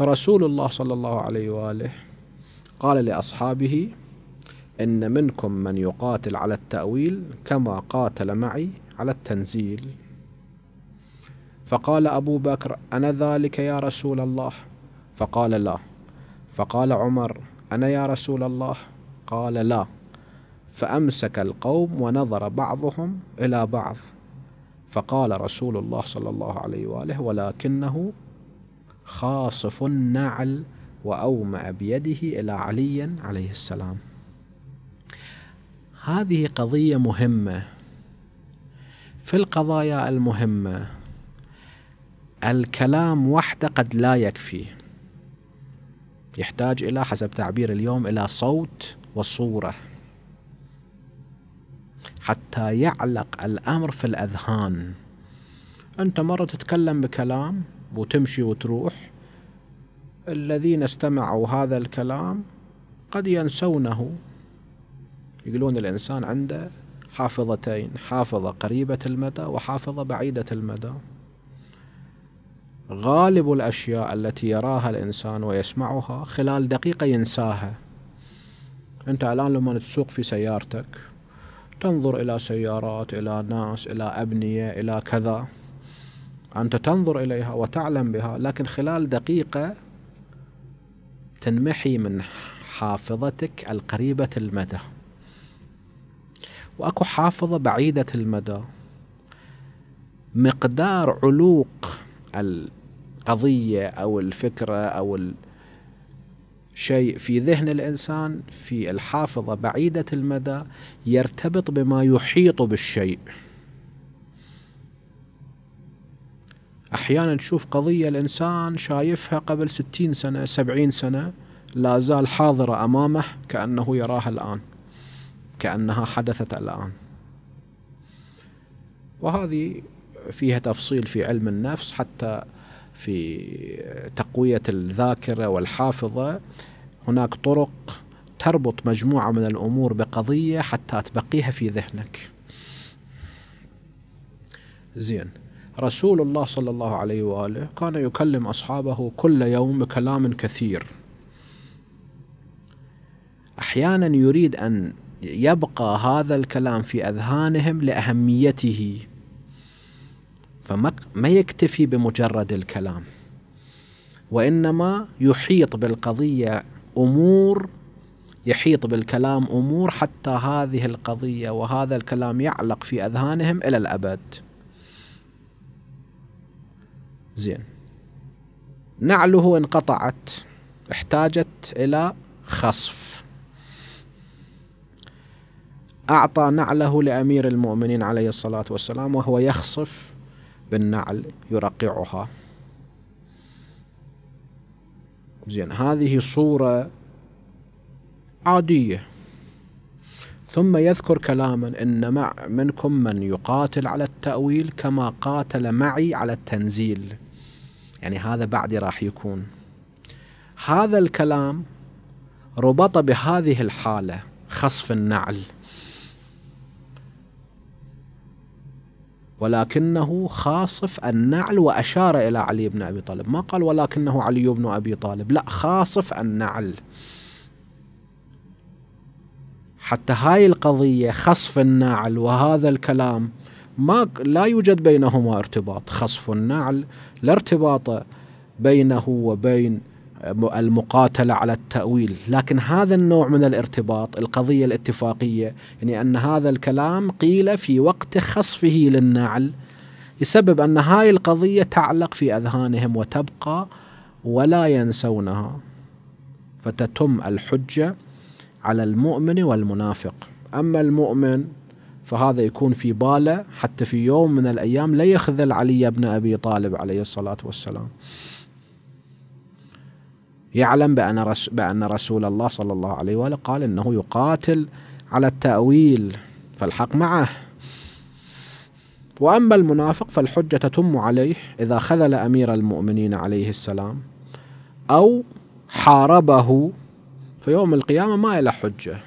فرسول الله صلى الله عليه واله قال لاصحابه ان منكم من يقاتل على التاويل كما قاتل معي على التنزيل فقال ابو بكر انا ذلك يا رسول الله فقال لا فقال عمر انا يا رسول الله قال لا فامسك القوم ونظر بعضهم الى بعض فقال رسول الله صلى الله عليه واله ولكنه خاصف النعل وأومأ بيده إلى علي عليه السلام هذه قضية مهمة في القضايا المهمة الكلام وحده قد لا يكفي يحتاج إلى حسب تعبير اليوم إلى صوت وصورة حتى يعلق الأمر في الأذهان أنت مرة تتكلم بكلام وتمشي وتروح الذين استمعوا هذا الكلام قد ينسونه يقولون الإنسان عنده حافظتين حافظة قريبة المدى وحافظة بعيدة المدى غالب الأشياء التي يراها الإنسان ويسمعها خلال دقيقة ينساها أنت الآن لما تسوق في سيارتك تنظر إلى سيارات إلى ناس إلى أبنية إلى كذا أنت تنظر إليها وتعلم بها لكن خلال دقيقة تنمحي من حافظتك القريبة المدى وأكو حافظة بعيدة المدى مقدار علوق القضية أو الفكرة أو الشيء في ذهن الإنسان في الحافظة بعيدة المدى يرتبط بما يحيط بالشيء أحيانا تشوف قضية الإنسان شايفها قبل ستين سنة سبعين سنة لا زال حاضرة أمامه كأنه يراها الآن كأنها حدثت الآن وهذه فيها تفصيل في علم النفس حتى في تقوية الذاكرة والحافظة هناك طرق تربط مجموعة من الأمور بقضية حتى تبقيها في ذهنك زين رسول الله صلى الله عليه واله كان يكلم اصحابه كل يوم بكلام كثير احيانا يريد ان يبقى هذا الكلام في اذهانهم لاهميته فما يكتفي بمجرد الكلام وانما يحيط بالقضيه امور يحيط بالكلام امور حتى هذه القضيه وهذا الكلام يعلق في اذهانهم الى الابد زين نعله انقطعت احتاجت إلى خصف أعطى نعله لأمير المؤمنين عليه الصلاة والسلام وهو يخصف بالنعل يرقعها زين هذه صورة عادية ثم يذكر كلاما إن مع منكم من يقاتل على التأويل كما قاتل معي على التنزيل يعني هذا بعدي راح يكون هذا الكلام ربط بهذه الحالة خصف النعل ولكنه خاصف النعل وأشار إلى علي بن أبي طالب ما قال ولكنه علي بن أبي طالب لا خاصف النعل حتى هاي القضية خصف النعل وهذا الكلام ما لا يوجد بينهما ارتباط خصف النعل لا ارتباط بينه وبين المقاتلة على التأويل لكن هذا النوع من الارتباط القضية الاتفاقية يعني أن هذا الكلام قيل في وقت خصفه للنعل يسبب أن هاي القضية تعلق في أذهانهم وتبقى ولا ينسونها فتتم الحجة على المؤمن والمنافق أما المؤمن فهذا يكون في باله حتى في يوم من الأيام لا يخذل علي بن أبي طالب عليه الصلاة والسلام يعلم بأن, بأن رسول الله صلى الله عليه وآله قال إنه يقاتل على التأويل فالحق معه وأما المنافق فالحجة تتم عليه إذا خذل أمير المؤمنين عليه السلام أو حاربه فيوم القيامة ما له حجة